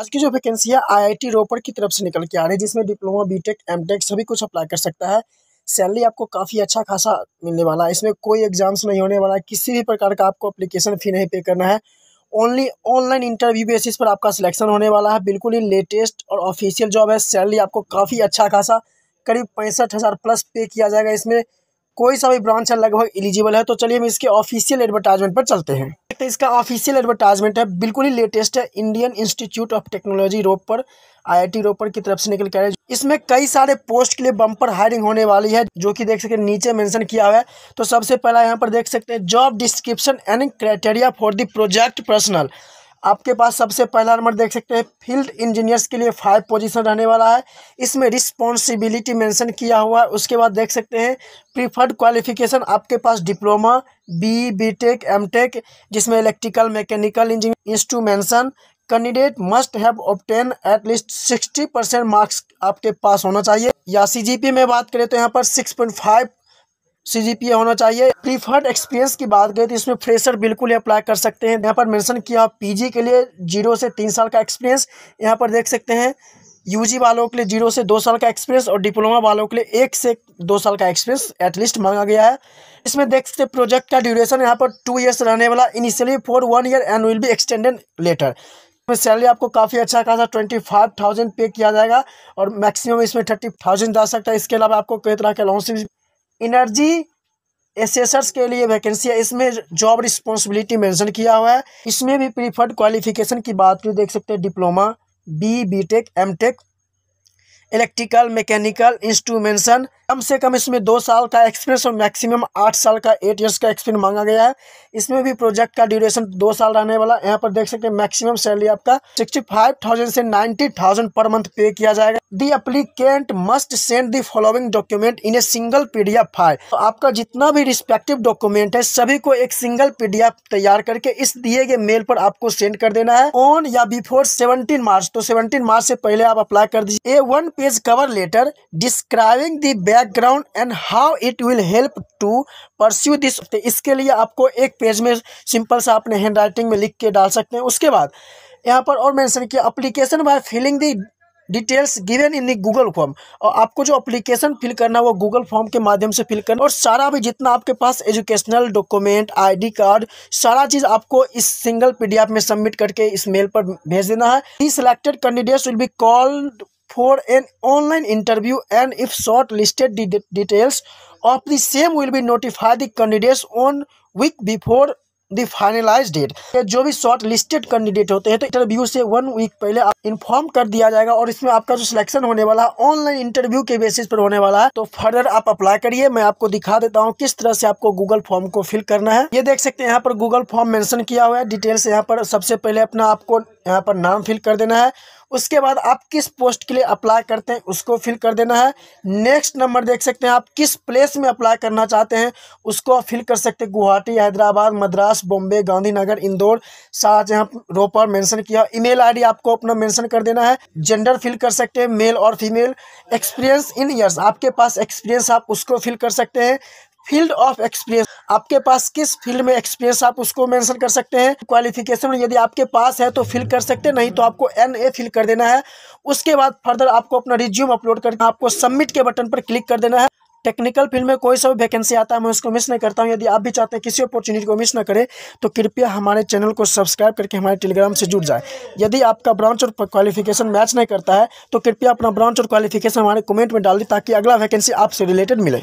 आज की जो वैकेंसी आई आईआईटी रोपड़ की तरफ से निकल के आ रही है जिसमें डिप्लोमा बीटेक एमटेक सभी कुछ अप्लाई कर सकता है सैलरी आपको काफ़ी अच्छा खासा मिलने वाला है इसमें कोई एग्जाम्स नहीं होने वाला है किसी भी प्रकार का आपको अप्लीकेशन फ़ी नहीं पे करना है ओनली ऑनलाइन इंटरव्यू बेसिस पर आपका सिलेक्शन होने वाला है बिल्कुल ही लेटेस्ट और ऑफिशियल जॉब है सैलरी आपको काफ़ी अच्छा खासा करीब पैंसठ हज़ार प्लस पे किया जाएगा इसमें कोई सा भी ब्रांच है लगभग एलिजिबल है तो चलिए हम इसके ऑफिशियल एडवर्टाइजमेंट पर चलते हैं तो इसका ऑफिशियल एडवर्टाइजमेंट है बिल्कुल ही लेटेस्ट है Indian Institute of Technology Ropar IIT Ropar की तरफ से निकल कर इसमें कई सारे पोस्ट के लिए बम्पर हायरिंग होने वाली है जो कि देख सकते हैं नीचे मेंशन किया हुआ है तो सबसे पहला यहाँ पर देख सकते हैं job description and criteria for the project personal आपके पास सबसे पहला नंबर देख सकते हैं फील्ड इंजीनियर्स के लिए फाइव पोजीशन रहने वाला है इसमें रिस्पॉन्सिबिलिटी मेंशन किया हुआ है उसके बाद देख सकते हैं प्रीफर्ड क्वालिफिकेशन आपके पास diploma B B tech M tech जिसमें electrical mechanical engineer instrumentation candidate must have obtained at least sixty percent marks आपके पास होना चाहिए या सी में बात करें तो यहाँ पर सिक्स पॉइंट फाइव सीजीपीए होना चाहिए प्रीफर्ड एक्सपीरियंस की बात करें तो इसमें फ्रेशर बिल्कुल अप्लाई कर सकते हैं यहाँ पर मेंशन किया पीजी के लिए जीरो से तीन साल का एक्सपीरियंस यहाँ पर देख सकते हैं यूजी वालों के लिए जीरो से दो साल का एक्सपीरियंस और डिप्लोमा वालों के लिए एक से दो साल का एक्सपीरियंस एटलीस्ट मांगा गया है इसमें देख सकते प्रोजेक्ट का ड्यूरेशन यहाँ पर टू ईयर्स रहने वाला initially for one year and will be extended later इसमें सैलरी आपको काफ़ी अच्छा खासा ट्वेंटी फाइव थाउजेंड पे किया जाएगा और मैक्सिमम इसमें थर्टी थाउजेंड जा सकता है इसके अलावा आपको कई तरह के अलाउंस एनर्जी एसेसर्स के लिए वैकेंसी है इसमें जॉब रिस्पॉन्सिबिलिटी मेंशन किया हुआ है इसमें भी प्रीफर्ड क्वालिफिकेशन की बात भी देख सकते हैं diploma B BTech MTech electrical mechanical instrumentation कम से कम इसमें दो साल का एक्सपीरियंस और मैक्सिमम आठ साल का एट इयर्स का एक्सपीरियंस मांगा गया है इसमें भी प्रोजेक्ट का ड्यूरेशन दो साल रहने वाला यहाँ पर देख सकते हैं मैक्सिमम सैलरी आपका सिक्सटी फाइव थाउजेंड से ninety thousand per month pay किया जाएगा the applicant must send the following document in a single PDF file तो आपका जितना भी रिस्पेक्टिव डॉक्यूमेंट है सभी को एक सिंगल एफ तैयार करके इस दिए गए मेल पर आपको सेंड कर देना है ऑन या बिफोर सेवनटीन मार्च तो सेवनटीन मार्च से पहले आप अप्लाई कर दीजिए a one page cover letter describing the background and how it will help to pursue this इसके लिए आपको एक पेज में सिंपल सा अपने हैंड राइटिंग में लिख के डाल सकते हैं उसके बाद यहाँ पर और मैंशन किया application by filling the details given in the Google form और आपको जो अप्लीकेशन फिल करना है वो गूगल फॉर्म के माध्यम से फिल करना और सारा भी जितना आपके पास एजुकेशनल डॉक्यूमेंट आईडी कार्ड सारा चीज़ आपको इस सिंगल पीडीएफ में सबमिट करके इस मेल पर भेज देना है the selected candidates will be called for an online interview and if shortlisted de details of the same will be notified the candidates on week before the finalise date जो भी short listed candidate होते हैं तो interview से one week पहले inform कर दिया जाएगा और इसमें आपका जो सिलेक्शन होने वाला है ऑनलाइन इंटरव्यू के बेसिस पर होने वाला है तो फर्दर आप अप्लाई करिए मैं आपको दिखा देता हूँ किस तरह से आपको गूगल फॉर्म को फिल करना है ये देख सकते हैं यहाँ पर गूगल फॉर्म मेंशन किया हुआ है डिटेल्स यहाँ पर सबसे पहले अपना आपको यहाँ पर नाम फिल कर देना है उसके बाद आप किस पोस्ट के लिए अप्लाई करते हैं उसको फिल कर देना है नेक्स्ट नंबर देख सकते हैं आप किस प्लेस में अप्लाई करना चाहते हैं उसको आप फिल कर सकते हैं गुवाहाटी हैदराबाद मद्रास बॉम्बे गांधीनगर इंदौर सारा जहाँ रोपर मेंशन किया ईमेल आईडी आपको अपना मेंशन कर देना है जेंडर फिल कर सकते हैं मेल और फीमेल एक्सपीरियंस इन ईयर्स आपके पास एक्सपीरियंस आप उसको फिल कर सकते हैं फील्ड ऑफ एक्सपीरियंस आपके पास किस फील्ड में एक्सपीरियंस आप उसको मेंशन कर सकते हैं क्वालिफिकेशन यदि आपके पास है तो फिल कर सकते हैं नहीं तो आपको एन ए फिल कर देना है उसके बाद फर्दर आपको अपना रिज्यूम अपलोड करना आपको सबमिट के बटन पर क्लिक कर देना है टेक्निकल फील्ड में कोई सा वैकेंसी आता है मैं उसको मिस नहीं करता हूँ यदि आप भी चाहते हैं किसी अपॉर्चुनिटी को मिस ना करें तो कृपया हमारे चैनल को सब्सक्राइब करके हमारे टेलीग्राम से जुड़ जाए यदि आपका ब्रांच और क्वालिफिकेशन मैच नहीं करता है तो कृपया अपना ब्रांच और क्वालिफिकेशन हमारे कमेंट में डाल दें ताकि अगला वैकेंसी आपसे रिलेटेड मिले